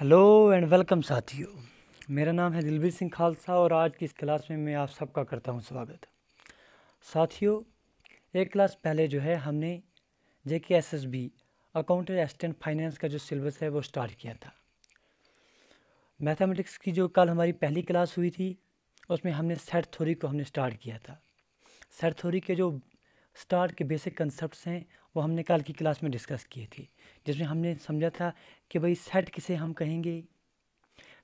Hello and welcome साथियों मेरा नाम है दिलबीर सिंह खालसा और आज की इस क्लास में मैं आप सबका करता हूँ स्वागत साथियों एक क्लास पहले जो है हमने J K S S B accountant assistant finance का जो सिलेबस है वो स्टार्ट किया था मैथमेटिक्स की जो कल हमारी पहली क्लास हुई थी उसमें हमने सेट थोरी को हमने स्टार्ट किया था सेट थोरी के जो स्टार्ट के बेसिक कंसेप्ट हैं वो हमने कल की क्लास में डिस्कस किए थे जिसमें हमने समझा था कि भाई सेट किसे हम कहेंगे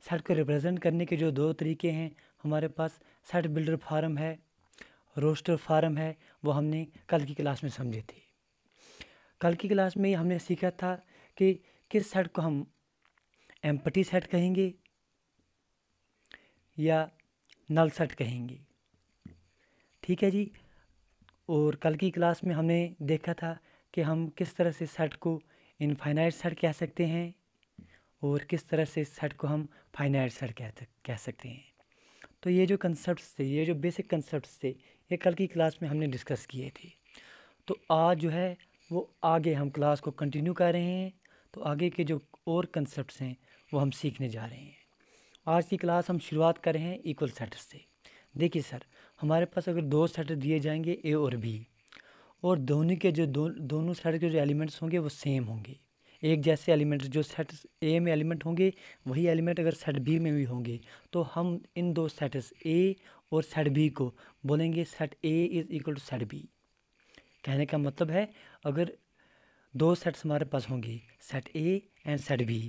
सेट को रिप्रेजेंट करने के जो दो तरीके हैं हमारे पास सेट बिल्डर फार्म है रोस्टर फार्म है वो हमने कल की क्लास में समझे थे कल की क्लास में हमने सीखा था कि किस सेट को हम एम्पटी सेट कहेंगे या नल सेट कहेंगे ठीक है जी और कल की क्लास में हमने देखा था कि हम किस तरह से सेट को इनफाइनाइट सट कह सकते हैं और किस तरह से इस सेट को हम फाइनाइट सेट कह कह सकते हैं तो ये जो कंसेप्ट थे ये जो बेसिक कंसेप्ट थे ये कल की क्लास में हमने डिस्कस किए थे तो आज जो है वो आगे हम क्लास को कंटिन्यू कर रहे हैं तो आगे के जो और कंसेप्ट हैं वो हम सीखने जा रहे हैं आज की क्लास हम शुरुआत कर रहे हैं इक्वल सेट से देखिए सर हमारे पास अगर दो सेट दिए जाएंगे ए और बी और दोनों के जो दो, दोनों सेट के जो एलिमेंट्स होंगे वो सेम होंगे एक जैसे एलिमेंट्स जो सेट ए में एलिमेंट होंगे वही एलिमेंट अगर सेट बी में भी होंगे तो हम इन दो सेट्स ए और सेट बी को बोलेंगे set A is equal to set B कहने का मतलब है अगर दो सेट्स हमारे पास होंगे set A and set B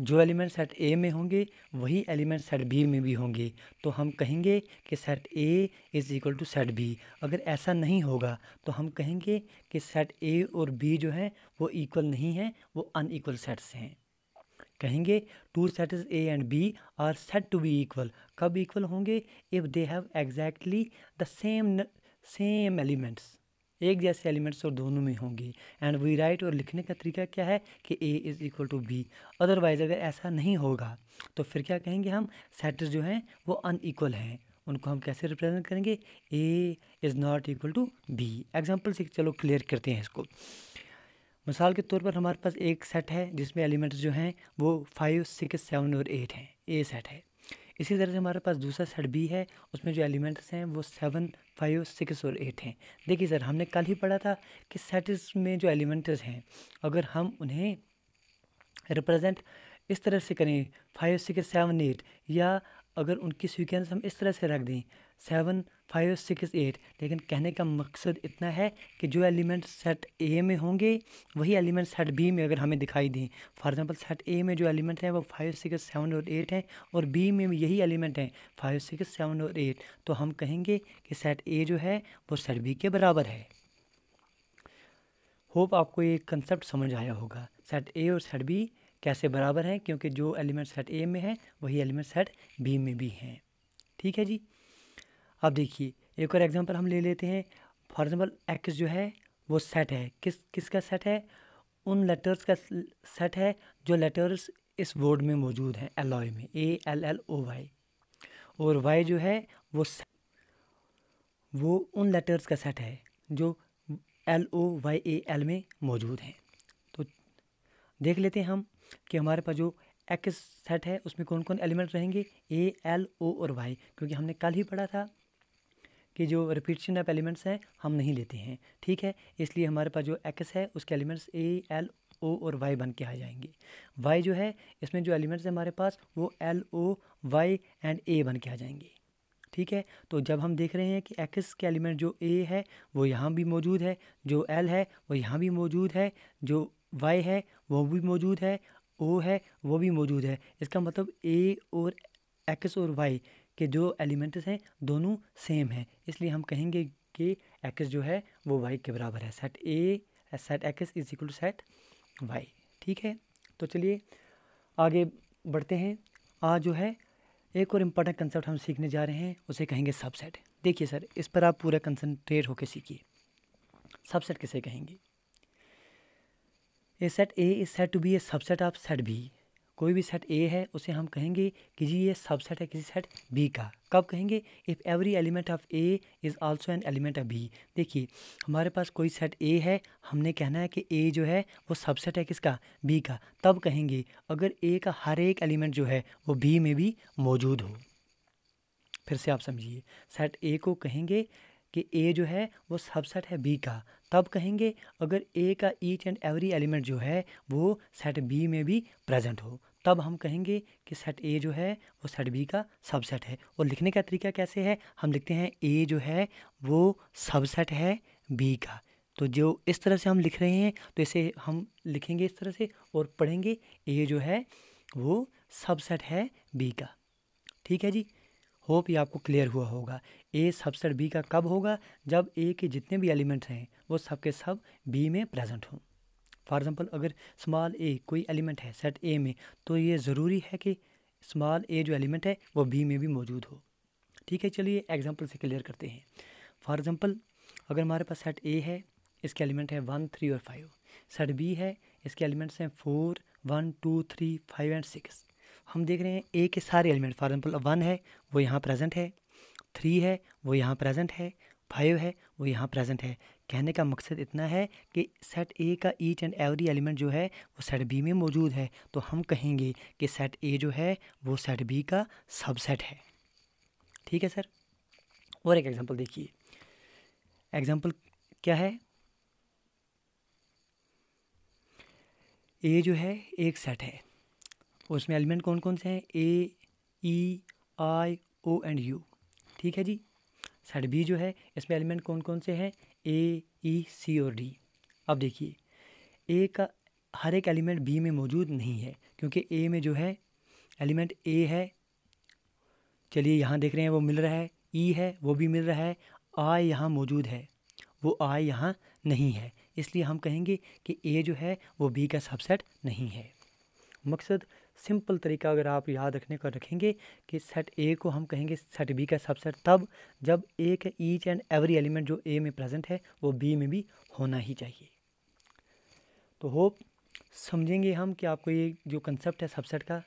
जो एलिमेंट सेट ए में होंगे वही एलिमेंट सेट बी में भी होंगे तो हम कहेंगे कि set A is equal to set B अगर ऐसा नहीं होगा तो हम कहेंगे कि सेट ए और बी जो है वो इक्वल नहीं है वो एकवल सेट्स हैं कहेंगे two set is A and B are set to be equal कब इक्वल होंगे if they have exactly the same same elements एक जैसे एलिमेंट्स और दोनों में होंगे एंड वी राइट और लिखने का तरीका क्या है कि A is equal to B otherwise अगर ऐसा नहीं होगा तो फिर क्या कहेंगे हम सेटर्स जो हैं वो अनईक्वल हैं उनको हम कैसे रिप्रेजेंट करेंगे A is not equal to B example से चलो क्लियर करते हैं इसको मिसाल के तौर पर हमारे पास एक सेट है जिसमें एलिमेंट्स जो हैं वो फाइव सिक्स सेवन और एट हैं ए सेट है इसी तरह से हमारे पास दूसरा सेट बी है उसमें जो एलिमेंट्स हैं वो सेवन फाइव सिक्स और एट हैं देखिए सर हमने कल ही पढ़ा था कि सेट्स में जो एलिमेंट्स हैं अगर हम उन्हें रिप्रेजेंट इस तरह से करें फाइव सिक्स सेवन एट या अगर उनकी सीक्वेंस हम इस तरह से रख दें सेवन फाइव सिक्स एट लेकिन कहने का मकसद इतना है कि जो एलिमेंट सेट ए में होंगे वही एलिमेंट सेट बी में अगर हमें दिखाई दें फॉर एग्जांपल सेट ए में जो एलिमेंट हैं वो फाइव सिक्स सेवन और एट हैं और बी में यही एलिमेंट हैं फाइव सिक्स सेवन और एट तो हम कहेंगे कि सेट ए जो है वो सेट बी के बराबर है होप आपको ये कंसेप्ट समझ आया होगा सेट ए और सेट बी कैसे बराबर हैं क्योंकि जो एलिमेंट सेट ए में है वही एलिमेंट सेट बी में भी हैं ठीक है जी अब देखिए एक और एग्जांपल हम ले लेते हैं फॉर एग्जाम्पल एक्स जो है वो सेट है किस किस का सेट है उन लेटर्स का सेट है जो लेटर्स इस वर्ड में मौजूद हैं एलॉय में A L L O Y और वाई जो है वो वो उन लेटर्स का सेट है जो L O Y A L में मौजूद हैं तो देख लेते हैं हम कि हमारे पास जो एक्स सेट है उसमें कौन कौन एलिमेंट रहेंगे ए एल ओ और वाई क्योंकि हमने कल ही पढ़ा था कि जो रिपीटेशन ऑफ एलिमेंट्स हैं हम नहीं लेते हैं ठीक है इसलिए हमारे पास जो एक्स है उसके एलिमेंट्स ए एल ओ और वाई बन के आ जाएंगे वाई जो है इसमें जो एलिमेंट्स हैं हमारे पास वो L O Y and A बन के आ जाएंगे ठीक है तो जब हम देख रहे हैं कि एक्स के एलिमेंट जो ए है वो यहाँ भी मौजूद है जो एल है वो यहाँ भी मौजूद है जो वाई है वो भी मौजूद है ओ है वो भी मौजूद है इसका मतलब ए और एक्स और वाई के जो एलिमेंट्स हैं दोनों सेम हैं इसलिए हम कहेंगे कि एक्स जो है वो वाई के बराबर है set A set X is equal to set Y ठीक है तो चलिए आगे बढ़ते हैं आज जो है एक और इम्पॉर्टेंट कंसेप्ट हम सीखने जा रहे हैं उसे कहेंगे सबसेट देखिए सर इस पर आप पूरा कंसनट्रेट होकर सीखिए सबसेट किसे कहेंगे a set A is set to be a subset of set B कोई भी सेट ए है उसे हम कहेंगे कि जी ये सबसेट है किसी सेट बी का कब कहेंगे if every element of A is also an element of B देखिए हमारे पास कोई सेट ए है हमने कहना है कि ए जो है वो सबसेट है किसका बी का तब कहेंगे अगर ए का हर एक एलिमेंट जो है वो बी में भी मौजूद हो फिर से आप समझिए सेट ए को कहेंगे कि ए जो है वो सबसेट है बी का तब कहेंगे अगर ए का ईच एंड एवरी एलिमेंट जो है वो सेट बी में भी प्रेजेंट हो तब हम कहेंगे कि सेट ए जो है वो सेट बी का सबसेट है और लिखने का तरीका कैसे है हम लिखते हैं ए जो है वो सबसेट है बी का तो जो इस तरह से हम लिख रहे हैं तो इसे हम लिखेंगे इस तरह से और पढ़ेंगे ए जो है वो सबसेट है बी का ठीक है जी होप ये आपको क्लियर हुआ होगा ए सबसेट बी का कब होगा जब ए के जितने भी एलिमेंट हैं वो सब के सब बी में प्रेजेंट हों फॉर एग्ज़ाम्पल अगर स्मॉल ए कोई एलिमेंट है सेट ए में तो ये ज़रूरी है कि स्मॉल ए जो एलिमेंट है वो बी में भी मौजूद हो ठीक है चलिए एग्जाम्पल से क्लियर करते हैं फॉर एग्ज़ाम्पल अगर हमारे पास सेट ए है इसके एलिमेंट है वन थ्री और फाइव सेट बी है इसके एलिमेंट्स हैं four one two three five and six हम देख रहे हैं ए के सारे एलिमेंट फॉर एग्जाम्पल वन है वो यहाँ प्रेजेंट है थ्री है वो यहाँ प्रेजेंट है फाइव है वो यहाँ प्रेजेंट है कहने का मकसद इतना है कि सेट ए का ईच एंड एवरी एलिमेंट जो है वो सेट बी में मौजूद है तो हम कहेंगे कि सेट ए जो है वो सेट बी का सबसेट है ठीक है सर और एक एग्जांपल देखिए एग्जांपल क्या है ए जो है एक सेट है और उसमें एलिमेंट कौन कौन से हैं ए ई आई ओ एंड यू ठीक है जी साइड बी जो है इसमें एलिमेंट कौन कौन से हैं ए ई सी और डी अब देखिए ए का हर एक एलिमेंट बी में मौजूद नहीं है क्योंकि ए में जो है एलिमेंट ए है चलिए यहाँ देख रहे हैं वो मिल रहा है ई e है वो भी मिल रहा है आई यहाँ मौजूद है वो आई यहाँ नहीं है इसलिए हम कहेंगे कि ए जो है वो बी का सबसेट नहीं है मकसद सिंपल तरीका अगर आप याद रखने का रखेंगे कि सेट ए को हम कहेंगे सेट बी का सबसेट तब जब ए के ईच एंड एवरी एलिमेंट जो ए में प्रेजेंट है वो बी में भी होना ही चाहिए तो होप समझेंगे हम कि आपको ये जो कंसेप्ट है सबसेट का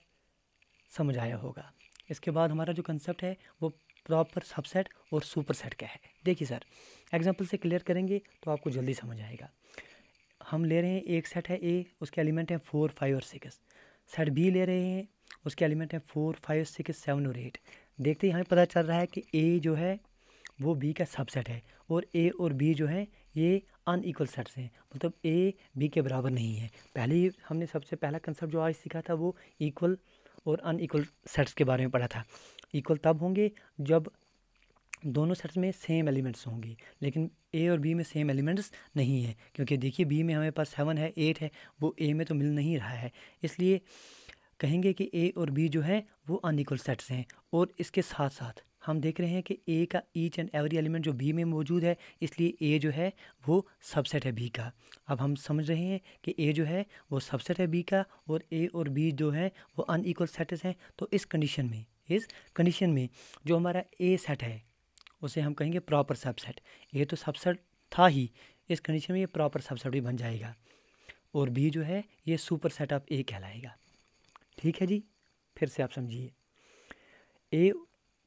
समझ आया होगा इसके बाद हमारा जो कंसेप्ट है वो प्रॉपर सबसेट और सुपर सेट क्या है देखिए सर एग्जांपल से क्लियर करेंगे तो आपको जल्दी समझ आएगा हम ले रहे हैं एक सेट है ए उसके एलिमेंट हैं फोर फाइव और सिक्स सेट बी ले रहे हैं उसके एलिमेंट हैं फोर फाइव सिक्स सेवन और एट देखते ही हमें पता चल रहा है कि ए जो है वो बी का सबसेट है और ए और बी जो है ये अनईक्वल सेट्स हैं मतलब ए बी के बराबर नहीं है पहले ही हमने सबसे पहला कंसेप्ट जो आज सीखा था वो इक्वल और अनईक्वल सेट्स के बारे में पढ़ा था इक्वल तब होंगे जब दोनों सेट्स में सेम एलिमेंट्स होंगे लेकिन ए और बी में सेम एलिमेंट्स नहीं है क्योंकि देखिए बी में हमारे पास सेवन है एट है वो ए में तो मिल नहीं रहा है इसलिए कहेंगे कि ए और बी जो है वो अनइक्वल सेट्स हैं और इसके साथ साथ हम देख रहे हैं कि ए का ईच एंड एवरी एलिमेंट जो बी में मौजूद है इसलिए ए जो है वो सबसेट है बी का अब हम समझ रहे हैं कि ए जो है वो सबसेट है बी का और ए और बी जो है वो अनइक्वल सेट्स हैं तो इस कंडीशन में इस कंडीशन में जो हमारा ए सेट है उसे हम कहेंगे प्रॉपर सबसेट ये तो सबसेट था ही इस कंडीशन में ये प्रॉपर सबसेट भी बन जाएगा और बी जो है ये सुपर सेट ऑफ ए कहलाएगा ठीक है जी फिर से आप समझिए ए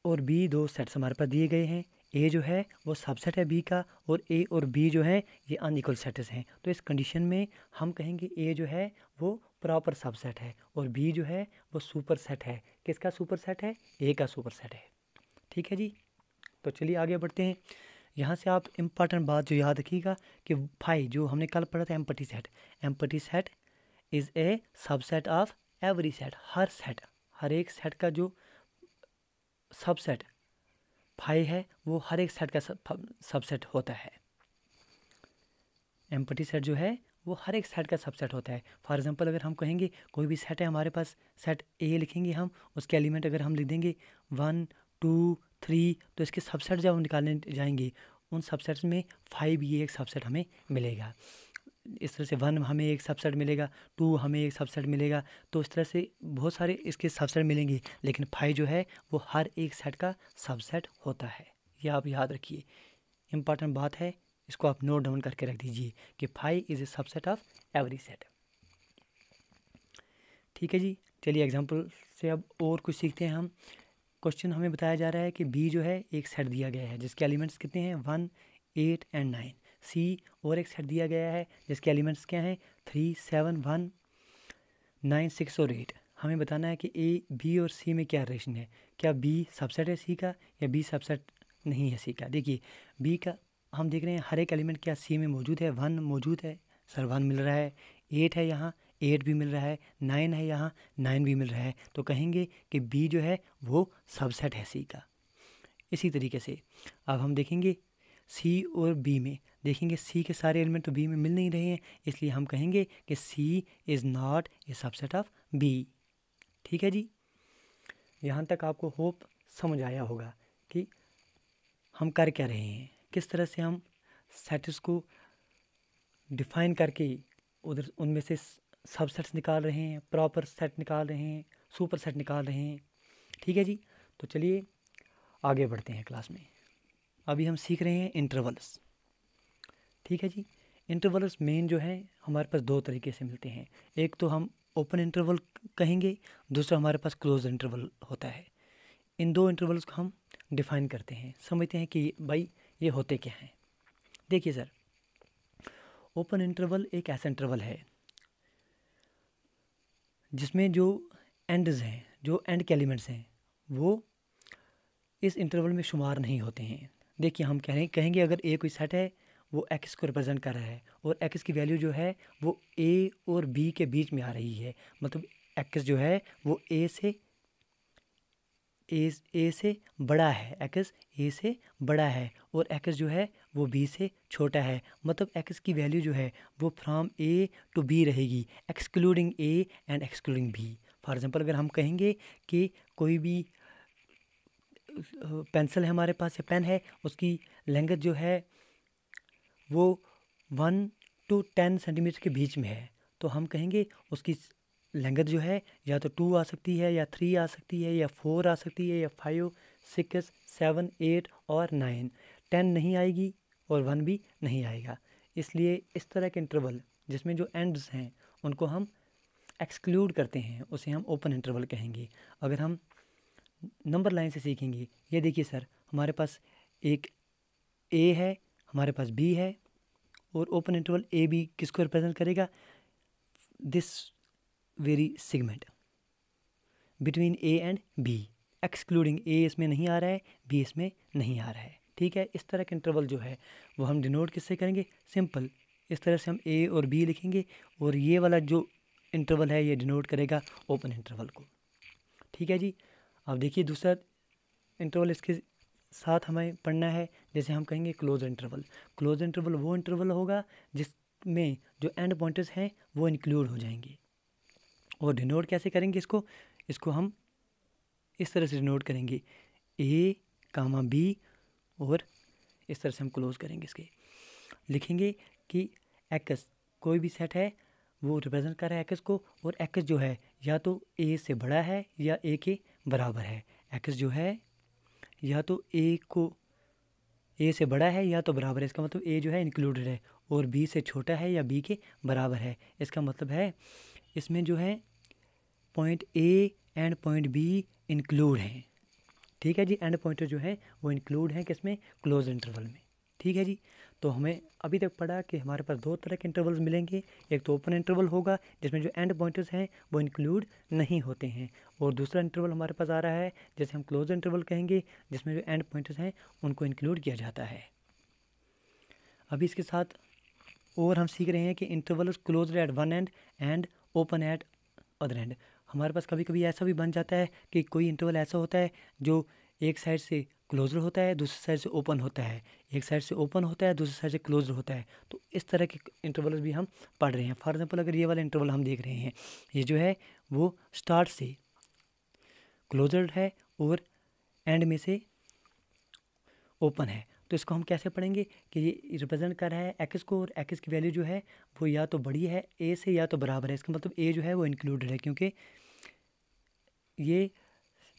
और बी दो सेट्स हमारे पास दिए गए हैं ए जो है वो सबसेट है बी का और ए और बी जो है ये अनइक्वल सेट्स हैं तो इस कंडीशन में हम कहेंगे ए जो है वो प्रॉपर सबसेट है और बी जो है वो सुपर सेट है किसका सुपर सेट है ए का सुपर सेट है ठीक है जी तो चलिए आगे बढ़ते हैं यहाँ से आप इम्पॉर्टेंट बात जो याद रखिएगा कि फाई जो हमने कल पढ़ा था empty set empty set is a subset of every set हर सेट हर एक सेट का जो सबसेट फाई है वो हर एक सेट का सबसेट होता है एम्पटी सेट जो है वो हर एक सेट का सबसेट होता है फॉर एग्जांपल अगर हम कहेंगे कोई भी सेट है हमारे पास सेट ए लिखेंगे हम उसके एलिमेंट अगर हम लिख देंगे वन टू थ्री तो इसके सबसेट जब हम निकालने जाएंगे उन सबसेट्स में फाइव ये एक सबसेट हमें मिलेगा इस तरह से वन हमें एक सबसेट मिलेगा टू हमें एक सबसेट मिलेगा तो इस तरह से बहुत सारे इसके सबसेट मिलेंगे लेकिन फाइव जो है वो हर एक सेट का सबसेट होता है ये आप याद रखिए इम्पॉर्टेंट बात है इसको आप नोट डाउन करके रख दीजिए कि five is a subset of every set ठीक है जी चलिए एग्जाम्पल से अब और कुछ सीखते हैं हम क्वेश्चन हमें बताया जा रहा है कि बी जो है एक सेट दिया गया है जिसके एलिमेंट्स कितने हैं one eight and nine C और एक सेट दिया गया है जिसके एलिमेंट्स क्या हैं three seven one nine six और एट हमें बताना है कि ए बी और सी में क्या रिलेशन है क्या बी सबसेट है सी का या बी सबसेट नहीं है सी का देखिए बी का हम देख रहे हैं हर एक एलिमेंट क्या सी में मौजूद है वन मौजूद है सर वन मिल रहा है एट है यहाँ एट भी मिल रहा है नाइन है यहाँ नाइन भी मिल रहा है तो कहेंगे कि बी जो है वो सबसेट है सी का इसी तरीके से अब हम देखेंगे सी और बी में देखेंगे सी के सारे एलिमेंट तो बी में मिल नहीं रहे हैं इसलिए हम कहेंगे कि C is not a subset of B ठीक है जी यहाँ तक आपको होप समझ आया होगा कि हम कर क्या रहे हैं किस तरह से हम सेट्स को डिफाइन करके उधर उनमें से सब सेट्स निकाल रहे हैं प्रॉपर सेट निकाल रहे हैं सुपर सेट निकाल रहे हैं ठीक है जी तो चलिए आगे बढ़ते हैं क्लास में अभी हम सीख रहे हैं इंटरवल्स ठीक है जी इंटरवल्स मेन जो है हमारे पास दो तरीके से मिलते हैं एक तो हम ओपन इंटरवल कहेंगे दूसरा हमारे पास क्लोज इंटरवल होता है इन दो इंटरवल्स को हम डिफ़ाइन करते हैं समझते हैं कि भाई ये होते क्या हैं देखिए सर ओपन इंटरवल एक ऐसा इंटरवल है जिसमें जो एंड्स हैं जो एंड के एलिमेंट्स हैं वो इस इंटरवल में शुमार नहीं होते हैं देखिए हम कह रहे कहेंगे अगर ए कोई सेट है वो एक्स को रिप्रेजेंट कर रहा है और एक्स की वैल्यू जो है वो ए और बी के बीच में आ रही है मतलब एक्स जो है वो ए से ए ए से बड़ा है एक्स ए से बड़ा है और एक्स जो है वो बी से छोटा है मतलब एक्स की वैल्यू जो है वो फ्राम ए टू बी रहेगी excluding A and excluding B for example अगर हम कहेंगे कि कोई भी पेंसिल है हमारे पास या पेन है उसकी लेंगथ जो है वो वन टू टेन सेंटीमीटर के बीच में है तो हम कहेंगे उसकी लेंगथ जो है या तो टू आ सकती है या थ्री आ सकती है या फोर आ सकती है या फाइव सिक्स सेवन एट और नाइन टेन नहीं आएगी और वन भी नहीं आएगा इसलिए इस तरह के इंटरवल जिसमें जो एंड्स हैं उनको हम एक्सक्लूड करते हैं उसे हम ओपन इंटरवल कहेंगे अगर हम नंबर लाइन से सीखेंगे ये देखिए सर हमारे पास एक ए है हमारे पास बी है और ओपन इंटरवल ए बी किसको रिप्रेजेंट करेगा this very segment between A and B excluding A इसमें नहीं आ रहा है बी इसमें नहीं आ रहा है ठीक है इस तरह का इंटरवल जो है वो हम डिनोट किससे करेंगे सिंपल इस तरह से हम ए और बी लिखेंगे और ये वाला जो इंटरवल है ये डिनोट करेगा ओपन इंटरवल को ठीक है जी अब देखिए दूसरा इंटरवल इसके साथ हमें पढ़ना है जैसे हम कहेंगे क्लोज इंटरवल क्लोज इंटरवल वो इंटरवल होगा जिसमें जो एंड पॉइंट्स हैं वो इंक्लूड हो जाएंगे और डिनोट कैसे करेंगे इसको इसको हम इस तरह से डिनोट करेंगे ए कामा बी और इस तरह से हम क्लोज करेंगे इसके लिखेंगे कि एक्स कोई भी सेट है वो रिप्रेजेंट कर रहा है एक्स को और एक्स जो है या तो ए से बड़ा है या ए के बराबर है एक्स जो है या तो ए को ए से बड़ा है या तो बराबर है इसका मतलब ए जो है इंक्लूडेड है और बी से छोटा है या बी के बराबर है इसका मतलब है इसमें जो है point A and point B include हैं ठीक है जी एंड पॉइंट जो है वो इंक्लूड हैं किसमें क्लोज इंटरवल में ठीक है जी तो हमें अभी तक पढ़ा कि हमारे पास दो तरह के इंटरवल्स मिलेंगे एक तो ओपन इंटरवल होगा जिसमें जो एंड पॉइंट्स हैं वो इंक्लूड नहीं होते हैं और दूसरा इंटरवल हमारे पास आ रहा है जैसे हम क्लोज इंटरवल कहेंगे जिसमें जो एंड पॉइंट्स हैं उनको इंक्लूड किया जाता है अभी इसके साथ और हम सीख रहे हैं कि intervals close at one end and open at other end हमारे पास कभी कभी ऐसा भी बन जाता है कि कोई इंटरवल ऐसा होता है जो एक साइड से क्लोजर होता है दूसरी साइड से ओपन होता है एक साइड से ओपन होता है दूसरी साइड से क्लोजर होता है तो इस तरह के इंटरवल भी हम पढ़ रहे हैं फॉर एग्जाम्पल अगर ये वाला इंटरवल हम देख रहे हैं ये जो है वो स्टार्ट से क्लोजर है और एंड में से ओपन है तो इसको हम कैसे पढ़ेंगे कि ये रिप्रेजेंट कर रहा है एक्स को और एक्स की वैल्यू जो है वो या तो बड़ी है ए से या तो बराबर है इसका मतलब ए जो है वो इंक्लूडेड है क्योंकि ये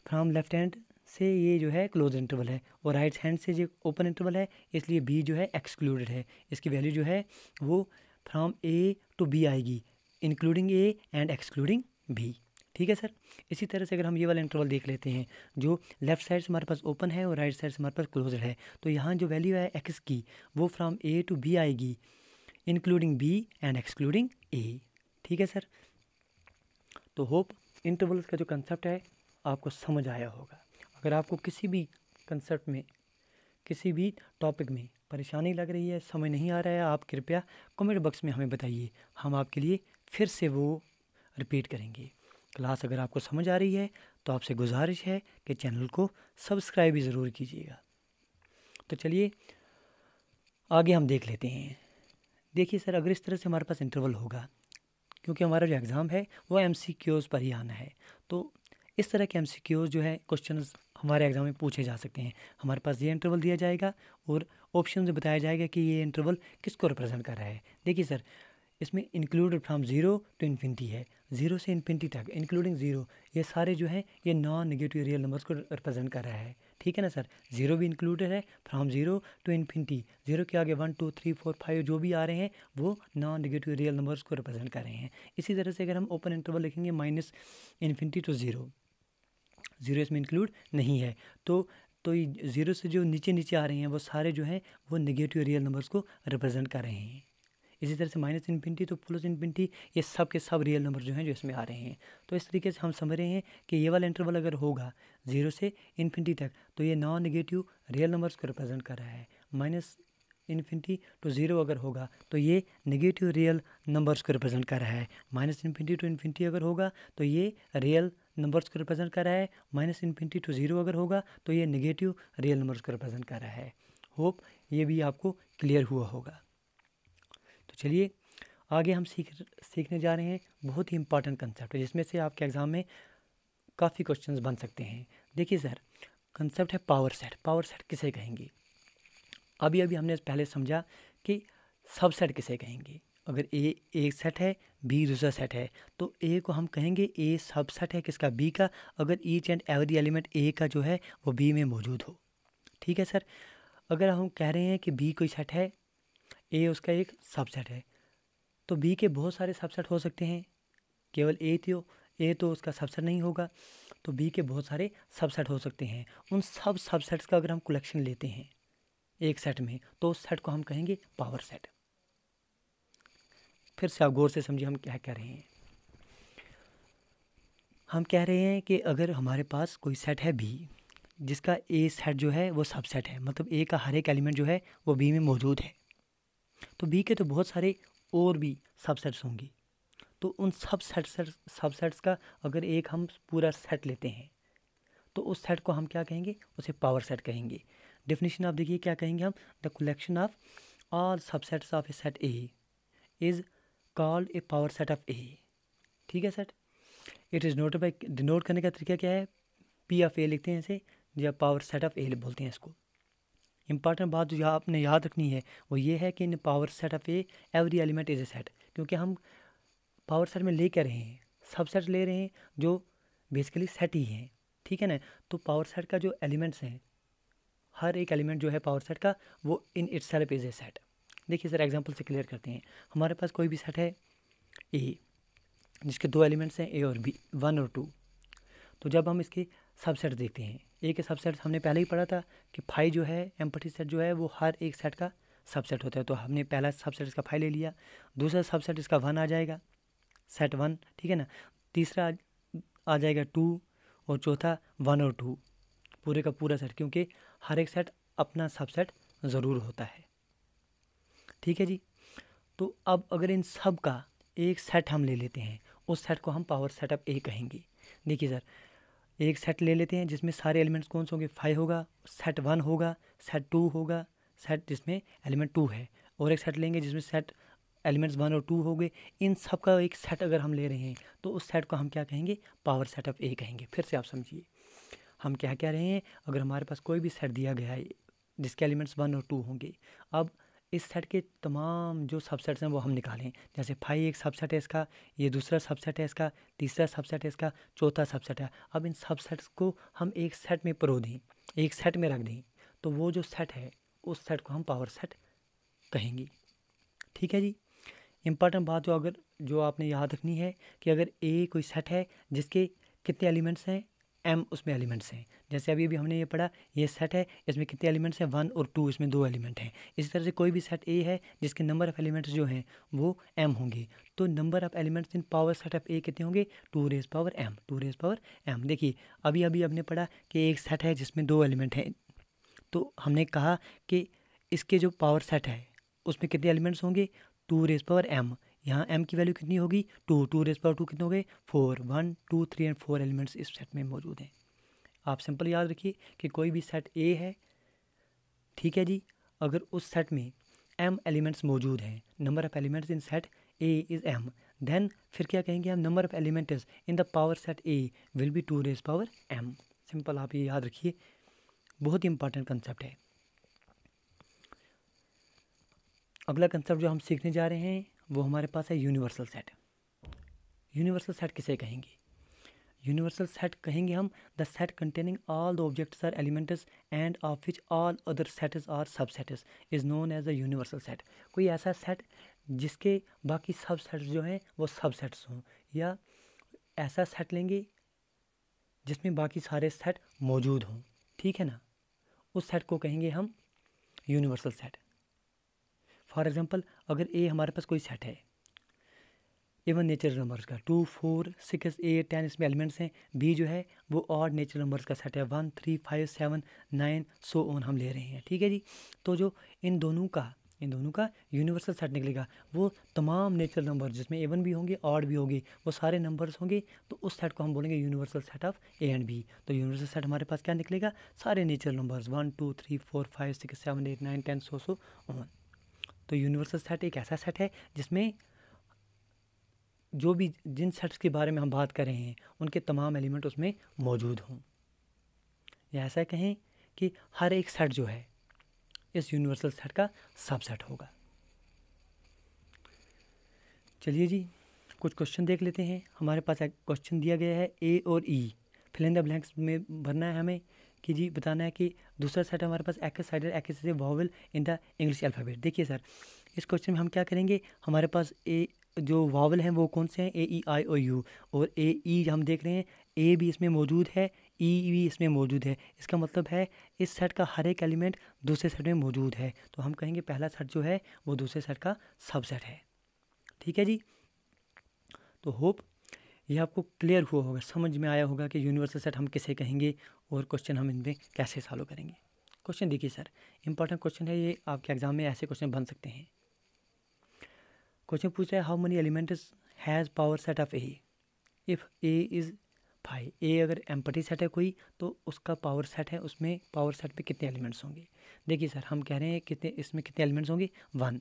फ्राम लेफ्ट हैंड से ये जो है क्लोज इंटरवल है और राइट हैंड से ये ओपन इंटरवल है इसलिए बी जो है एक्सक्लूडेड है इसकी वैल्यू जो है वो फ्राम ए टू बी आएगी including A and excluding B ठीक है सर इसी तरह से अगर हम ये वाला इंटरवल देख लेते हैं जो लेफ्ट साइड से हमारे पास ओपन है और राइट साइड से हमारे पास क्लोज है तो यहाँ जो वैल्यू है एक्स की वो फ्राम ए टू बी आएगी including B and excluding A ठीक है सर तो होप इंटरवल्स का जो कंसेप्ट है आपको समझ आया होगा अगर आपको किसी भी कंसेप्ट में किसी भी टॉपिक में परेशानी लग रही है समझ नहीं आ रहा है आप कृपया कमेंट बॉक्स में हमें बताइए हम आपके लिए फिर से वो रिपीट करेंगे क्लास अगर आपको समझ आ रही है तो आपसे गुजारिश है कि चैनल को सब्सक्राइब भी ज़रूर कीजिएगा तो चलिए आगे हम देख लेते हैं देखिए सर अगर इस तरह से हमारे पास इंटरवल होगा क्योंकि हमारा जो एग्ज़ाम है वो एम पर ही आना है तो इस तरह के एम जो है क्वेश्चन हमारे एग्ज़ाम में पूछे जा सकते हैं हमारे पास ये इंटरवल दिया जाएगा और ऑप्शन में बताया जाएगा कि ये इंटरवल किसको रिप्रेजेंट कर रहा है देखिए सर इसमें included from zero to infinity है ज़ीरो से इन्फिनिटी तक इंक्लूडिंग ज़ीरो ये सारे जो है ये नॉन नेगेटिव रियल नंबर्स को रिप्रेजेंट कर रहा है ठीक है ना सर ज़ीरो भी इंक्लूडेड है from zero to infinity zero के आगे one two three four five जो भी आ रहे हैं वो नॉन नेगेटिव रियल नंबर्स को रिप्रेजेंट कर रहे हैं इसी तरह से अगर हम ओपन इंटरवल लिखेंगे minus infinity to zero zero इसमें इंक्लूड नहीं है तो तो ज़ीरो से जो नीचे नीचे आ रहे हैं वो सारे जो हैं वो नेगेटिव रियल नंबर्स को रिप्रेजेंट कर रहे हैं इसी तरह से minus infinity to plus infinity ये सब के सब रियल नंबर जो हैं जो इसमें आ रहे हैं तो इस तरीके से हम समझ रहे हैं कि ये वाला इंटरवल अगर होगा जीरो से इन्फिनिटी तक तो ये नॉन नेगेटिव रियल नंबर्स को रिप्रेजेंट कर रहा है माइनस इन्फिनिटी टू ज़ीरो अगर होगा तो ये नेगेटिव रियल नंबर्स को रिप्रेजेंट कर रहा है माइनस इन्फिनिटी टू इन्फिनिटी अगर होगा तो ये रियल नंबर्स को रिप्रेजेंट कर रहा है माइनस इन्फिनिटी टू ज़ीरो अगर होगा तो ये नेगेटिव रियल नंबर्स को रिप्रेजेंट कर रहा है होप ये भी आपको क्लियर हुआ होगा तो चलिए आगे हम सीख सीखने जा रहे हैं बहुत ही इंपॉर्टेंट कंसेप्ट है जिसमें से आपके एग्ज़ाम में काफ़ी क्वेश्चंस बन सकते हैं देखिए सर कंसेप्ट है पावर सेट पावर सेट किसे कहेंगे अभी अभी हमने पहले समझा कि सब सेट किसे कहेंगे अगर ए एक सेट है बी दूसरा सेट है तो ए को हम कहेंगे ए सब सेट है किसका बी का अगर each and every element A का जो है वो बी में मौजूद हो ठीक है सर अगर हम कह रहे हैं कि बी कोई सेट है ए उसका एक सबसेट है तो बी के बहुत सारे सबसेट हो सकते हैं केवल ए तो ए तो उसका सबसेट नहीं होगा तो बी के बहुत सारे सबसेट हो सकते हैं उन सब सबसेट्स का अगर हम कलेक्शन लेते हैं एक सेट में तो उस सेट को हम कहेंगे पावर सेट फिर से आप गौर से समझिए हम क्या कह रहे हैं हम कह रहे हैं कि अगर हमारे पास कोई सेट है बी जिसका ए सेट जो है वो सबसेट है मतलब ए का हर एक एलिमेंट जो है वो बी में मौजूद है तो बी के तो बहुत सारे और भी सबसेट्स होंगे तो उन सब सेट सबसेट्स का अगर एक हम पूरा सेट लेते हैं तो उस सेट को हम क्या कहेंगे उसे पावर सेट कहेंगे डेफिनेशन आप देखिए क्या कहेंगे हम the collection of all subsets of A set A is called a power set of A ठीक है set it is note by denote करने का तरीका क्या है पी ऑफ ए लिखते हैं इसे या पावर सेट ऑफ ए बोलते हैं इसको इंपॉर्टेंट बात जो आपने याद रखनी है वो ये है कि in power set of A every element is a set क्योंकि हम पावर सेट में ले कर रहे हैं सब सेट ले रहे हैं जो बेसिकली सेट ही हैं ठीक है ना तो पावर सेट का जो एलिमेंट्स हैं हर एक एलिमेंट जो है पावर सेट का वो in itself is a set देखिए सर एग्जाम्पल से क्लियर करते हैं हमारे पास कोई भी सेट है ए जिसके दो एलिमेंट्स हैं ए और बी वन और टू तो जब हम इसके सबसेट्स देखते हैं एक सबसेट हमने पहले ही पढ़ा था कि फाई जो है एम्पटी सेट जो है वो हर एक सेट का सबसेट होता है तो हमने पहला सबसेट इसका फाई ले लिया दूसरा सबसेट इसका वन आ जाएगा सेट वन ठीक है ना तीसरा आ जाएगा टू और चौथा वन और टू पूरे का पूरा सेट क्योंकि हर एक सेट अपना सबसेट ज़रूर होता है ठीक है जी तो अब अगर इन सब का एक सेट हम ले लेते हैं उस सेट को हम पावर सेटअप ए कहेंगे देखिए सर एक सेट ले लेते हैं जिसमें सारे एलिमेंट्स कौन से होंगे फाइव होगा सेट वन होगा सेट टू होगा सेट जिसमें एलिमेंट टू है और एक सेट लेंगे जिसमें सेट एलिमेंट्स वन और टू हो गए इन सब का एक सेट अगर हम ले रहे हैं तो उस सेट को हम क्या कहेंगे पावर सेटअप ए कहेंगे फिर से आप समझिए हम क्या कह रहे हैं अगर हमारे पास कोई भी सेट दिया गया है जिसके एलिमेंट्स वन और टू होंगे अब इस सेट के तमाम जो सबसेट्स हैं वो हम निकालें जैसे फाई एक सबसेट है इसका ये दूसरा सबसेट है इसका तीसरा सबसेट है इसका चौथा सबसेट है अब इन सबसेट्स को हम एक सेट में परो दें एक सेट में रख दें तो वो जो सेट है उस सेट को हम पावर सेट कहेंगे ठीक है जी इम्पॉर्टेंट बात जो अगर जो आपने याद रखनी है कि अगर ए कोई सेट है जिसके कितने एलिमेंट्स हैं एम उसमें एलिमेंट्स हैं जैसे अभी अभी हमने ये पढ़ा ये सेट है इसमें कितने एलिमेंट्स हैं वन और टू इसमें दो एलिमेंट हैं इसी तरह से कोई भी सेट ए है जिसके नंबर ऑफ़ एलिमेंट्स जो हैं वो एम होंगे तो number of elements in power set of A कितने होंगे two raise power M two raise power M देखिए अभी अभी हमने पढ़ा कि एक सेट है जिसमें दो एलिमेंट हैं तो हमने कहा कि इसके जो पावर सेट है उसमें कितने एलिमेंट्स होंगे टू रेज पावर एम यहाँ एम की वैल्यू कितनी होगी two two raise power two कितने हो गए four one two three and four elements इस सेट में मौजूद हैं आप सिंपल याद रखिए कि कोई भी सेट ए है ठीक है जी अगर उस सेट में एम एलिमेंट्स मौजूद हैं number of elements in set A is M then फिर क्या कहेंगे हम number of elements in the power set A will be two raise power M simple आप ये याद रखिए बहुत ही इंपॉर्टेंट कंसेप्ट है अगला कंसेप्ट जो हम सीखने जा रहे हैं वो हमारे पास है यूनिवर्सल सेट यूनिवर्सल सेट किसे कहेंगे यूनिवर्सल सेट कहेंगे हम the set containing all the objects or elements and of which all other sets are subsets is known as the universal set कोई ऐसा सेट जिसके बाकी सब सेट्स जो हैं वो सब सेट्स हों या ऐसा सेट लेंगे जिसमें बाकी सारे सेट मौजूद हों ठीक है ना उस सेट को कहेंगे हम यूनिवर्सल सेट फॉर एग्जांपल अगर ए हमारे पास कोई सेट है इवन नेचुरल नंबर्स का two four six eight ten इसमें एलिमेंट्स हैं बी जो है वो और नेचुरल नंबर्स का सेट है one three five seven nine so on हम ले रहे हैं ठीक है जी तो जो इन दोनों का इन दोनों का यूनिवर्सल सेट निकलेगा वो तमाम नेचुरल नंबर जिसमें एवन भी होंगे ऑड भी होगी वो सारे नंबर्स होंगे तो उस सेट को हम बोलेंगे universal set of A and B तो यूनिवर्सल सेट हमारे पास क्या निकलेगा सारे natural numbers one two three four five six seven eight nine ten so so one तो यूनिवर्सल सेट एक ऐसा सेट है जिसमें जो भी जिन सेट्स के बारे में हम बात कर रहे हैं उनके तमाम एलिमेंट उसमें मौजूद हों या ऐसा कहें कि हर एक सेट जो है इस यूनिवर्सल सेट का सबसेट होगा चलिए जी कुछ क्वेश्चन देख लेते हैं हमारे पास एक क्वेश्चन दिया गया है ए और ई e. फिल ब्लैंक्स में भरना है हमें कि जी बताना है कि दूसरा सेट हमारे पास X side X vowel in the English alphabet देखिए सर इस क्वेश्चन में हम क्या करेंगे हमारे पास ए जो वावल हैं वो कौन से हैं ए ई आई ओ यू और ए ई e हम देख रहे हैं ए भी इसमें मौजूद है ई e, e भी इसमें मौजूद है इसका मतलब है इस सेट का हर एक एलिमेंट दूसरे सेट में मौजूद है तो हम कहेंगे पहला सेट जो है वो दूसरे सेट का सबसेट है ठीक है जी तो होप ये आपको क्लियर हुआ होगा समझ में आया होगा कि यूनिवर्सल सेट हम किसे कहेंगे और क्वेश्चन हम इनमें कैसे सॉल्व करेंगे क्वेश्चन देखिए सर इंपॉर्टेंट क्वेश्चन है ये आपके एग्जाम में ऐसे क्वेश्चन बन सकते हैं क्वेश्चन पूछ रहे हैं how many elements has power set of A if A is five A अगर एम्पटी सेट है कोई तो उसका पावर सेट है उसमें पावर सेट पे कितने एलिमेंट्स होंगे देखिए सर हम कह रहे हैं कितने इसमें कितने एलिमेंट्स होंगे वन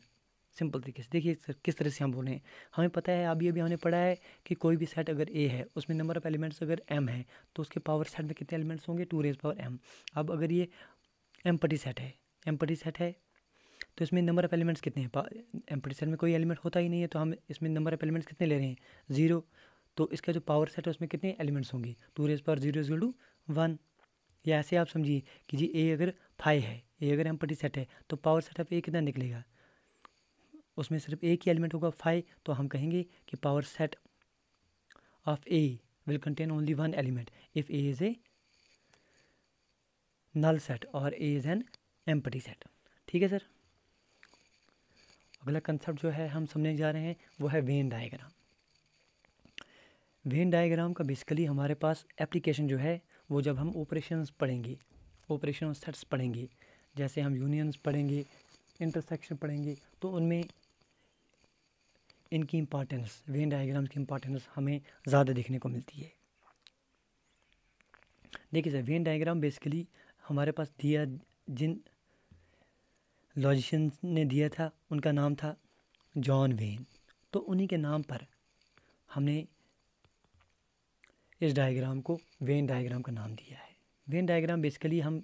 सिंपल तरीके से देखिए सर किस तरह से हम बोलें हमें पता है अभी अभी हमने पढ़ा है कि कोई भी सेट अगर ए है उसमें नंबर ऑफ एलिमेंट्स अगर एम है तो उसके पावर सेट में कितने एलिमेंट्स होंगे टू रेज पावर एम अब अगर ये एम पटी सेट है एम पटी सेट है तो इसमें नंबर ऑफ एलिमेंट्स कितने हैं पटी सेट में कोई एलिमेंट होता ही नहीं है तो हम इसमें नंबर ऑफ एलिमेंट्स कितने ले रहे हैं जीरो तो इसका जो पावर सेट है उसमें कितने एलिमेंट्स होंगे two raise power zero zero two one या ऐसे आप समझिए कि जी ए अगर फाइव है ए अगर पटी सेट है तो पावर सेट ऑफ ए कितना निकलेगा उसमें सिर्फ एक ही एलिमेंट होगा फाइव तो हम कहेंगे कि power set of A will contain only one element if A is a null set और A is an empty set ठीक है सर अगला कंसेप्ट जो है हम समझने जा रहे हैं वो है वेन डायग्राम वेन डायग्राम का बेसिकली हमारे पास एप्लीकेशन जो है वो जब हम ऑपरेशंस पढ़ेंगे ऑपरेशन सेट्स पढ़ेंगे जैसे हम यूनियंस पढ़ेंगे इंटरसेक्शन पढ़ेंगे तो उनमें इनकी इम्पॉर्टेंस वेन डायग्राम्स की इम्पॉर्टेंस हमें ज़्यादा देखने को मिलती है देखिए सर वेन डायग्राम बेसिकली हमारे पास दिया जिन लॉजिशन ने दिया था उनका नाम था जॉन वेन तो उन्हीं के नाम पर हमने इस डायग्राम को वेन डायग्राम का नाम दिया है वेन डायग्राम बेसिकली हम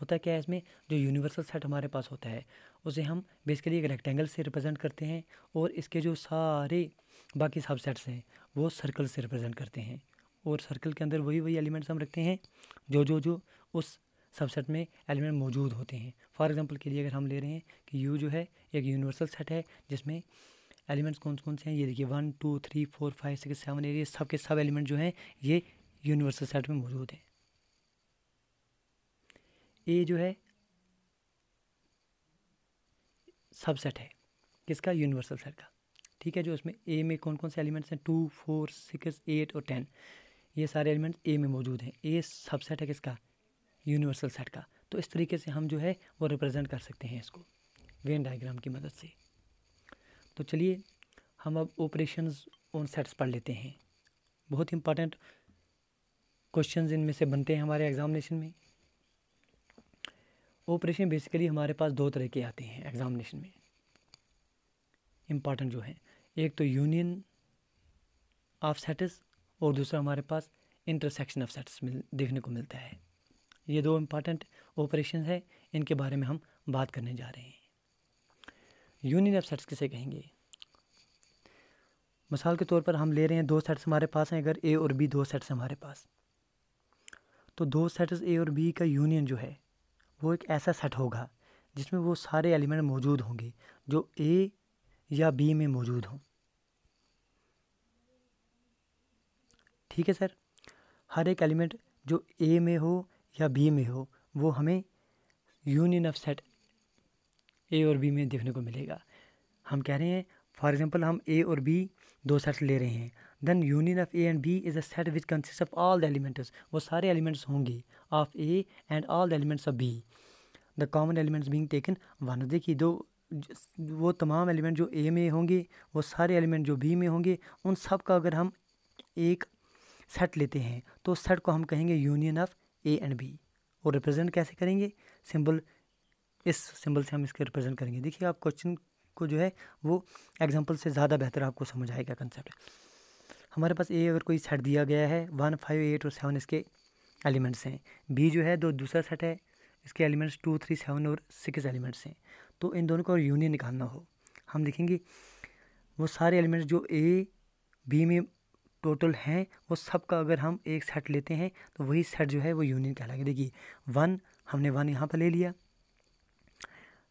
होता क्या है इसमें जो यूनिवर्सल सेट हमारे पास होता है उसे हम बेसिकली एक रेक्टेंगल से रिप्रेजेंट करते हैं और इसके जो सारे बाकी सबसेट्स हैं वो सर्कल से रिप्रेजेंट करते हैं और सर्कल के अंदर वही वही एलिमेंट्स हम रखते हैं जो जो जो उस सबसेट में एलिमेंट मौजूद होते हैं फॉर एग्जांपल के लिए अगर हम ले रहे हैं कि यू जो है एक यूनिवर्सल सेट है जिसमें एलिमेंट्स कौन कौन से हैं ये देखिए one two three four five six seven eight ये सब के सब एलिमेंट जो हैं ये यूनिवर्सल सेट में मौजूद हैं ए जो है सबसेट है किसका यूनिवर्सल सेट का ठीक है जो उसमें ए में कौन कौन से एलिमेंट्स हैं टू फोर सिक्स एट और टेन ये सारे एलिमेंट्स ए में मौजूद हैं ए सबसेट है किसका यूनिवर्सल सेट का तो इस तरीके से हम जो है वो रिप्रेजेंट कर सकते हैं इसको वेन डायग्राम की मदद से तो चलिए हम अब ऑपरेशन ऑन सेट्स पढ़ लेते हैं बहुत इंपॉर्टेंट क्वेश्चंस इनमें से बनते हैं हमारे एग्जामिनेशन में ऑपरेशन बेसिकली हमारे पास दो तरह के आते हैं एग्ज़ामिनेशन में इम्पॉर्टेंट जो है एक तो यूनियन ऑफ सेट्स और दूसरा हमारे पास इंटरसेक्शन ऑफ सेट्स मिल देखने को मिलता है ये दो इम्पॉर्टेंट ऑपरेशन है इनके बारे में हम बात करने जा रहे हैं यूनियन ऑफ सेट्स किसे कहेंगे मिसाल के तौर पर हम ले रहे हैं दो सेट्स हमारे पास हैं अगर ए और बी दो सेट्स हमारे पास तो दो सेट्स ए और बी का यूनियन जो है वो एक ऐसा सेट होगा जिसमें वो सारे एलिमेंट मौजूद होंगे जो ए या बी में मौजूद हों ठीक है सर हर एक एलिमेंट जो ए में हो या बी में हो वो हमें यूनियन ऑफ सेट ए और बी में देखने को मिलेगा हम कह रहे हैं फॉर एग्ज़ाम्पल हम ए और बी दो सेट्स ले रहे हैं then union of A and B is a set which consist of all the elements वो सारे एलिमेंट्स होंगे of A and all the elements of B the common elements being taken one देखिए दो वो तमाम एलिमेंट जो ए में होंगे वो सारे एलिमेंट जो बी में होंगे उन सब का अगर हम एक सेट लेते हैं तो उस सेट को हम कहेंगे union of A and B और रिप्रेजेंट कैसे करेंगे सिंबल इस सिंबल से हम इसके रिप्रेजेंट करेंगे देखिए आप क्वेश्चन को जो है वो एग्जांपल से ज़्यादा बेहतर आपको समझ आएगा कंसेप्ट हमारे पास ए अगर कोई सेट दिया गया है वन फाइव एट और सेवन इसके एलिमेंट्स हैं बी जो है दो दूसरा सेट है इसके एलिमेंट्स टू थ्री सेवन और सिक्स एलिमेंट्स हैं तो इन दोनों को यूनियन निकालना हो हम देखेंगे वो सारे एलिमेंट्स जो ए बी में टोटल हैं वो सब का अगर हम एक सेट लेते हैं तो वही सेट जो है वो यूनियन कहलाएगा देखिए वन हमने वन यहाँ पर ले लिया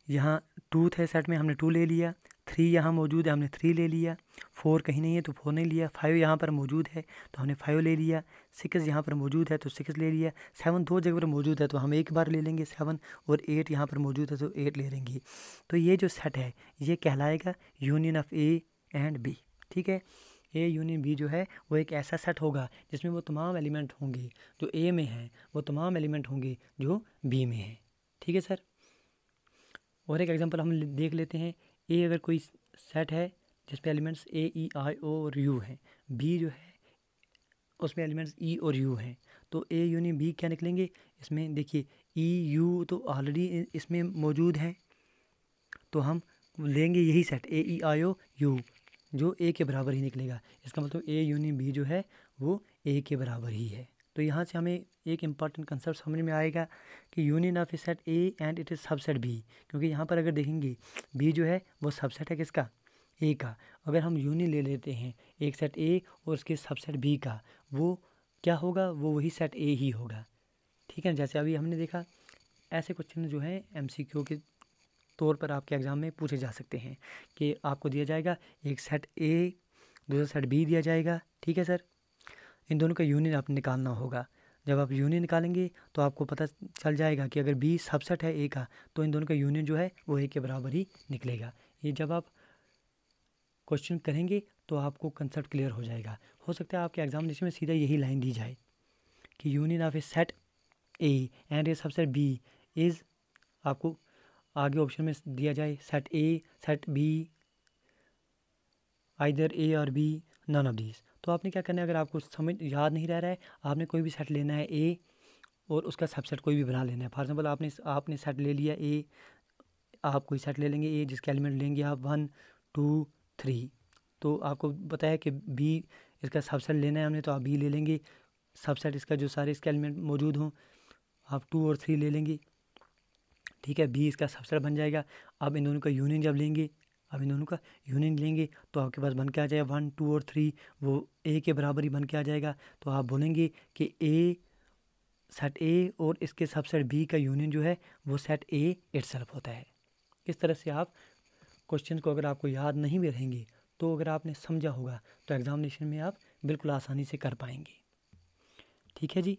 यहाँ टू थे सेट में हमने टू ले लिया थ्री यहाँ मौजूद है हमने थ्री ले लिया फोर कहीं नहीं है तो फोर नहीं लिया फाइव यहाँ पर मौजूद है तो हमने फाइव ले लिया सिक्स यहाँ पर मौजूद है तो सिक्स ले लिया सेवन दो जगह पर मौजूद है तो हम एक बार ले लेंगे सेवन और एट यहाँ पर मौजूद है तो एट ले लेंगे तो ये जो सेट है ये कहलाएगा union of A and B ठीक है ए यूनियन बी जो है वो एक ऐसा सेट होगा जिसमें वो तमाम एलिमेंट होंगे जो ए में हैं वो तमाम एलिमेंट होंगे जो बी में हैं ठीक है सर और एक एग्जांपल हम देख लेते हैं ए अगर कोई सेट है जिस पे एलिमेंट्स ए ई आई ओ और यू हैं बी जो है उसमें एलिमेंट्स ई e और यू हैं तो ए यूनि बी क्या निकलेंगे इसमें देखिए ई e, यू तो ऑलरेडी इसमें मौजूद हैं तो हम लेंगे यही set A E I O you जो ए के बराबर ही निकलेगा इसका मतलब ए यूनि बी जो है वो ए के बराबर ही है तो यहाँ से हमें एक इम्पॉर्टेंट कंसेप्ट समझ में आएगा कि union of A set A and it is subset B क्योंकि यहाँ पर अगर देखेंगे बी जो है वो सबसेट है किसका ए का अगर हम यूनियन ले लेते हैं एक सेट ए और उसके सबसेट बी का वो क्या होगा वो वही सेट ए ही होगा ठीक है जैसे अभी हमने देखा ऐसे क्वेश्चन जो हैं एम के तौर पर आपके एग्ज़ाम में पूछे जा सकते हैं कि आपको दिया जाएगा एक सेट ए दूसरा सेट बी दिया जाएगा ठीक है सर इन दोनों का यूनियन आप निकालना होगा जब आप यूनियन निकालेंगे तो आपको पता चल जाएगा कि अगर बी सबसेट है ए का तो इन दोनों का यूनियन जो है वो ए के बराबर ही निकलेगा ये जब आप क्वेश्चन करेंगे तो आपको कंसेप्ट क्लियर हो जाएगा हो सकता है आपके एग्जामिनेशन में सीधा यही लाइन दी जाए कि union of A set A and A subset B is आपको आगे ऑप्शन में दिया जाए set A set B either A और बी नन ऑफ दीज तो आपने क्या करना है अगर आपको समझ याद नहीं रह रहा है आपने कोई भी सेट लेना है ए और उसका सबसेट कोई भी बना लेना है फॉर एग्जाम्पल आपने आपने सेट ले लिया ए आप कोई सेट ले लेंगे ए जिसके एलिमेंट लेंगे आप वन टू थ्री तो आपको बताया कि बी इसका सबसेट लेना है हमने तो आप बी ले लेंगे सबसेट इसका जो सारे इसके एलिमेंट मौजूद हों आप टू और थ्री ले लेंगे ठीक है बी इसका सबसेट बन जाएगा अब इन दोनों का यूनियन जब लेंगे अब इन दोनों का यूनियन लेंगे तो आपके पास बन के आ जाएगा वन टू और थ्री वो ए के बराबर ही बन के आ जाएगा तो आप बोलेंगे कि ए सेट ए और इसके सबसेट बी का यूनियन जो है वो सेट ए इट्सल्फ होता है इस तरह से आप क्वेश्चन को अगर आपको याद नहीं भी रहेंगे तो अगर आपने समझा होगा तो एग्ज़ामिनेशन में आप बिल्कुल आसानी से कर पाएंगे ठीक है जी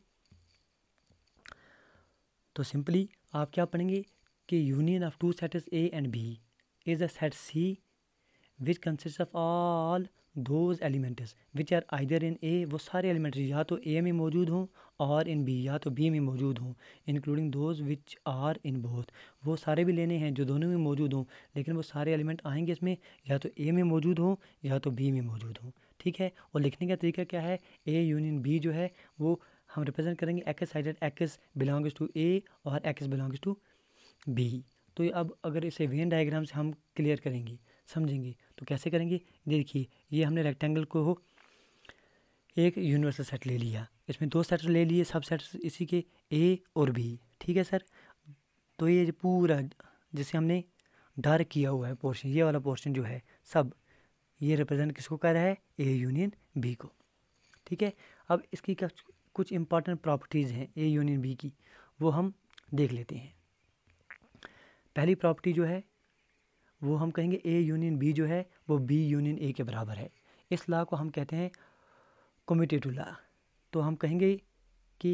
तो सिंपली आप क्या पढ़ेंगे कि union of two set A and B is a set C which consist of all those elements which are either in A वो सारे एलिमेंट्स या तो ए में मौजूद हों और इन बी या तो बी में मौजूद हों including those which are in both वो सारे भी लेने हैं जो दोनों में मौजूद हों लेकिन वो सारे एलिमेंट आएंगे इसमें या तो ए में मौजूद हों या तो बी में मौजूद हों ठीक है और लिखने का तरीका क्या है ए यूनियन बी जो है वो हम रिप्रेजेंट करेंगे x either x belongs to A और एक्स बिलोंग्स टू बी तो अब अगर इसे वेन डायग्राम से हम क्लियर करेंगे समझेंगे तो कैसे करेंगे देखिए ये हमने रेक्टेंगल को एक यूनिवर्सल सेट ले लिया इसमें दो सेट ले लिए सब सेट्स इसी के ए और बी ठीक है सर तो ये पूरा जैसे हमने डार्क किया हुआ है पोर्शन ये वाला पोर्शन जो है सब ये रिप्रेजेंट किसको कर रहा है ए यूनियन बी को ठीक है अब इसकी कुछ कुछ इंपॉर्टेंट प्रॉपर्टीज़ हैं ए यूनियन बी की वो हम देख लेते हैं पहली प्रॉपर्टी जो है वो हम कहेंगे ए यूनियन बी जो है वो बी यूनियन ए के बराबर है इस लॉ को हम कहते हैं कॉम्पिटेटिव ला तो हम कहेंगे कि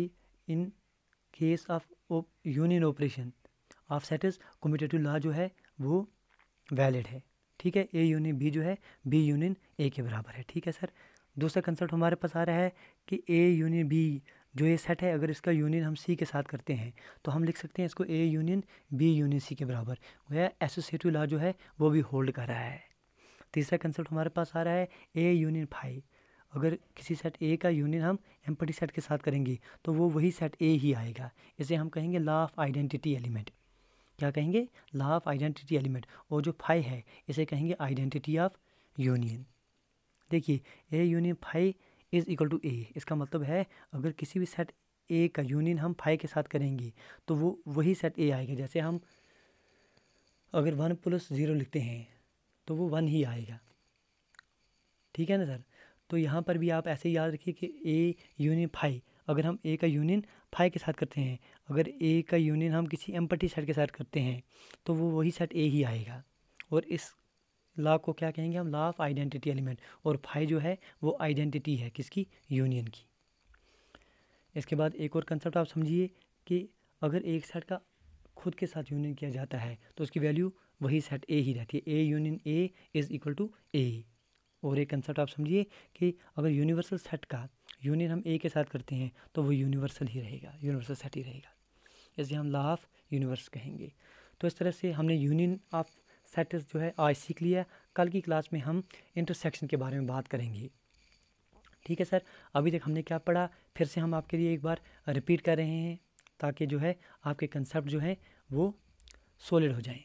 in case of union operation of sets commutative law जो है वो वैलिड है ठीक है ए यूनियन बी जो है बी यूनियन ए के बराबर है ठीक है सर दूसरा कंसेप्ट हमारे पास आ रहा है कि ए यूनियन बी जो ये सेट है अगर इसका यूनियन हम सी के साथ करते हैं तो हम लिख सकते हैं इसको A union B union C के बराबर वह एसोसिएटिव लॉ जो है वो भी होल्ड कर रहा है तीसरा कंसेप्ट हमारे पास आ रहा है ए यूनियन फाइव अगर किसी सेट ए का यूनियन हम एम्पटी सेट के साथ करेंगे तो वो वही सेट ए ही आएगा इसे हम कहेंगे ला ऑफ आइडेंटिटी एलिमेंट क्या कहेंगे ला ऑफ आइडेंटिटी एलिमेंट और जो फाइव है इसे कहेंगे आइडेंटिटी ऑफ यूनियन देखिए A union five is equal to A इसका मतलब है अगर किसी भी सेट ए का यूनियन हम फाइव के साथ करेंगे तो वो वही सेट ए आएगा जैसे हम अगर वन प्लस ज़ीरो लिखते हैं तो वो वन ही आएगा ठीक है ना सर तो यहाँ पर भी आप ऐसे याद रखिए कि ए यूनियन फाइव अगर हम ए का यूनियन फाइव के साथ करते हैं अगर ए का यूनियन हम किसी एम्पटी सेट के साथ करते हैं तो वो वही सेट ए ही आएगा और इस ला को क्या कहेंगे हम लॉ ऑफ आइडेंटिटी एलिमेंट और फाइव जो है वो आइडेंटिटी है किसकी यूनियन की इसके बाद एक और कंसेप्ट आप समझिए कि अगर एक सेट का खुद के साथ यूनियन किया जाता है तो उसकी वैल्यू वही सेट ए ही रहती है A union A is equal to A और एक कंसेप्ट आप समझिए कि अगर यूनिवर्सल सेट का यूनियन हम ए के साथ करते हैं तो वो यूनिवर्सल ही रहेगा यूनिवर्सल सेट ही रहेगा इसे हम लॉ ऑफ यूनिवर्स कहेंगे तो इस तरह से हमने यूनियन ऑफ सेटर्स जो है आज सीख लिया कल की क्लास में हम इंटरसेक्शन के बारे में बात करेंगे ठीक है सर अभी तक हमने क्या पढ़ा फिर से हम आपके लिए एक बार रिपीट कर रहे हैं ताकि जो है आपके कंसेप्ट जो हैं वो सोलिड हो जाएं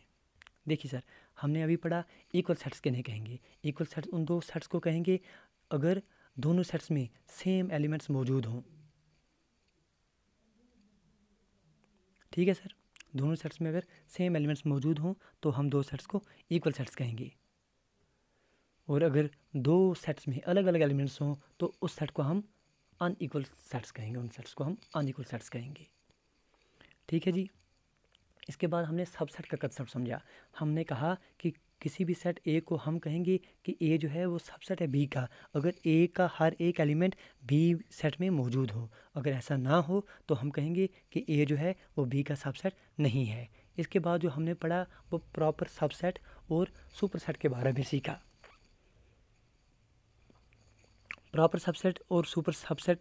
देखिए सर हमने अभी पढ़ा इक्वल सेट्स के नहीं कहेंगे इक्वल सेट्स उन दो सेट्स को कहेंगे अगर दोनों सेट्स में सेम एलिमेंट्स मौजूद हों ठीक है सर दोनों सेट्स में अगर सेम एलिमेंट्स मौजूद हों तो हम दो सेट्स को इक्वल सेट्स कहेंगे और अगर दो सेट्स में अलग अलग एलिमेंट्स हों तो उस सेट को हम अनइक्वल सेट्स कहेंगे उन सेट्स को हम अनइक्वल सेट्स कहेंगे ठीक है जी इसके बाद हमने सबसेट का कंसेप्ट समझा हमने कहा कि किसी भी सेट ए को हम कहेंगे कि ए जो है वो सबसेट है बी का अगर ए का हर एक एलिमेंट बी सेट में मौजूद हो अगर ऐसा ना हो तो हम कहेंगे कि ए जो है वो बी का सबसेट नहीं है इसके बाद जो हमने पढ़ा वो प्रॉपर सबसेट और सुपरसेट के बारे में सीखा प्रॉपर सबसेट और सुपर सबसेट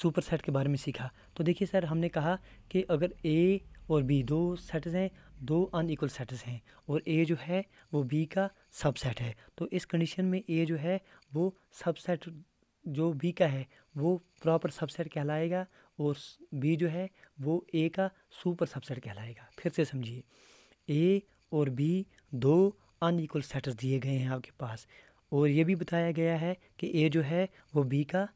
सुपर सेट के बारे में सीखा तो देखिए सर हमने कहा कि अगर ए और बी दो सेट्स हैं दो अन इक्वल सेट्स हैं और ए जो है वो बी का सबसेट है तो इस कंडीशन में ए जो है वो सबसेट जो बी का है वो प्रॉपर सबसेट कहलाएगा और बी जो है वो ए का सुपर सबसेट कहलाएगा फिर से समझिए ए और बी दो अनइक्वल सेट्स दिए गए हैं आपके पास और ये भी बताया गया है कि ए जो है वो बी का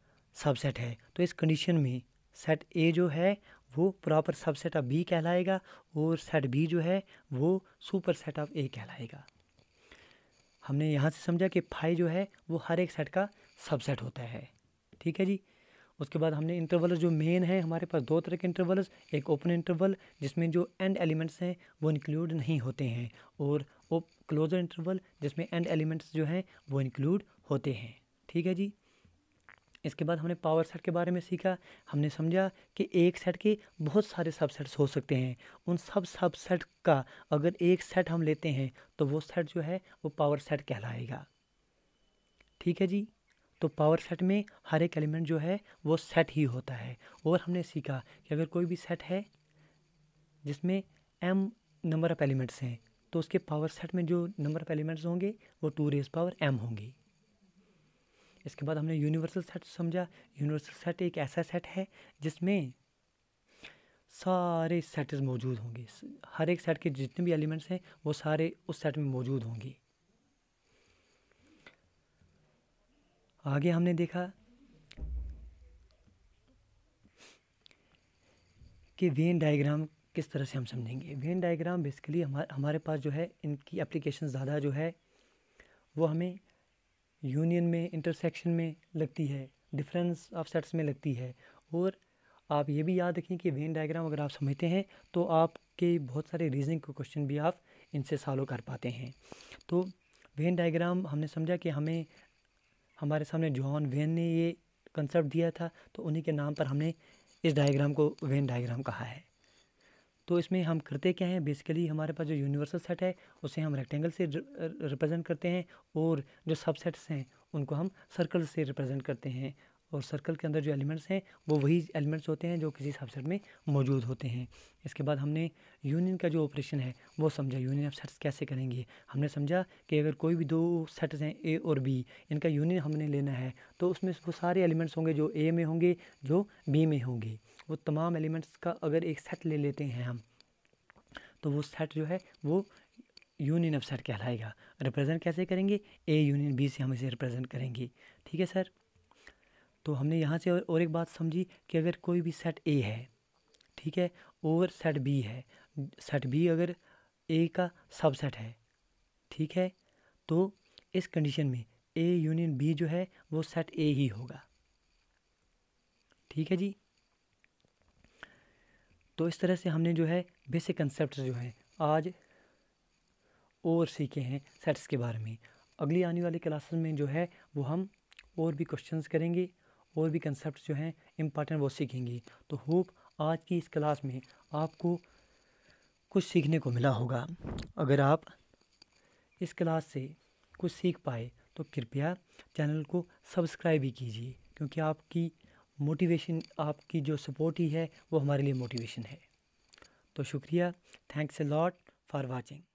सबसेट है तो इस कंडीशन में सेट ए जो है वो प्रॉपर सबसेट ऑफ बी कहलाएगा और सेट बी जो है वो सुपर सेट ऑफ ए कहलाएगा हमने यहाँ से समझा कि फाई जो है वो हर एक सेट का सबसेट होता है ठीक है जी उसके बाद हमने इंटरवल्स जो मेन है हमारे पास दो तरह के इंटरवल्स एक ओपन इंटरवल जिसमें जो एंड एलिमेंट्स हैं वो इंक्लूड नहीं होते हैं और क्लोजर इंटरवल जिसमें एंड एलिमेंट्स जो हैं वो इंक्लूड होते हैं ठीक है जी इसके बाद हमने पावर सेट के बारे में सीखा हमने समझा कि एक सेट के बहुत सारे सबसेट्स हो सकते हैं उन सब सबसेट का अगर एक सेट हम लेते हैं तो वो सेट जो है वो पावर सेट कहलाएगा ठीक है जी तो पावर सेट में हर एक एलिमेंट जो है वो सेट ही होता है और हमने सीखा कि अगर कोई भी सेट है जिसमें एम नंबर ऑफ़ एलिमेंट्स हैं तो उसके पावर सेट में जो नंबर ऑफ़ एलिमेंट्स होंगे वो टू रेज पावर एम होंगी इसके बाद हमने यूनिवर्सल सेट समझा यूनिवर्सल सेट एक ऐसा सेट है जिसमें सारे सेट्स मौजूद होंगे हर एक सेट के जितने भी एलिमेंट्स हैं वो सारे उस सेट में मौजूद होंगे आगे हमने देखा कि वेन डायग्राम किस तरह से हम समझेंगे वेन डायग्राम बेसिकली हमारे हमारे पास जो है इनकी एप्लीकेशन ज़्यादा जो है वो हमें यूनियन में इंटरसेक्शन में लगती है डिफरेंस ऑफ सेट्स में लगती है और आप ये भी याद रखें कि वेन डायग्राम अगर आप समझते हैं तो आपके बहुत सारे रीजनिंग के क्वेश्चन भी आप इनसे सॉल्व कर पाते हैं तो वेन डायग्राम हमने समझा कि हमें हमारे सामने जॉन वेन ने ये कंसेप्ट दिया था तो उन्हीं के नाम पर हमने इस डायग्राम को वेन डायग्राम कहा है तो इसमें हम करते क्या हैं बेसिकली हमारे पास जो यूनिवर्सल सेट है उसे हम रेक्टेंगल से रिप्रेजेंट करते हैं और जो सबसेट्स हैं उनको हम सर्कल से रिप्रेजेंट करते हैं और सर्कल के अंदर जो एलिमेंट्स हैं वो वही एलिमेंट्स होते हैं जो किसी सबसेट में मौजूद होते हैं इसके बाद हमने यूनियन का जो ऑपरेशन है वो समझा यूनियन ऑफ सेट्स कैसे करेंगे हमने समझा कि अगर कोई भी दो सेट्स हैं ए और बी इनका यूनियन हमने लेना है तो उसमें वो सारे एलिमेंट्स होंगे जो ए में होंगे जो बी में होंगे वो तमाम एलिमेंट्स का अगर एक सेट ले लेते हैं हम तो वो सेट जो है वो यूनियन ऑफ सेट कहलाएगा रिप्रेजेंट कैसे करेंगे ए यूनियन बी से हम इसे रिप्रेजेंट करेंगे ठीक है सर तो हमने यहाँ से और एक बात समझी कि अगर कोई भी सेट ए है ठीक है और सेट बी है सेट बी अगर ए का सबसेट है ठीक है तो इस कंडीशन में ए यूनियन बी जो है वो सेट ए ही होगा ठीक है जी तो इस तरह से हमने जो है बेसिक कंसेप्ट जो है आज और सीखे हैं सेट्स के बारे में अगली आने वाली क्लासेस में जो है वो हम और भी क्वेश्चंस करेंगे और भी कंसेप्ट जो हैं इम्पॉर्टेंट वो सीखेंगी तो होप आज की इस क्लास में आपको कुछ सीखने को मिला होगा अगर आप इस क्लास से कुछ सीख पाए तो कृपया चैनल को सब्सक्राइब भी कीजिए क्योंकि आपकी मोटिवेशन आपकी जो सपोर्ट ही है वो हमारे लिए मोटिवेशन है तो शुक्रिया thanks a lot for watching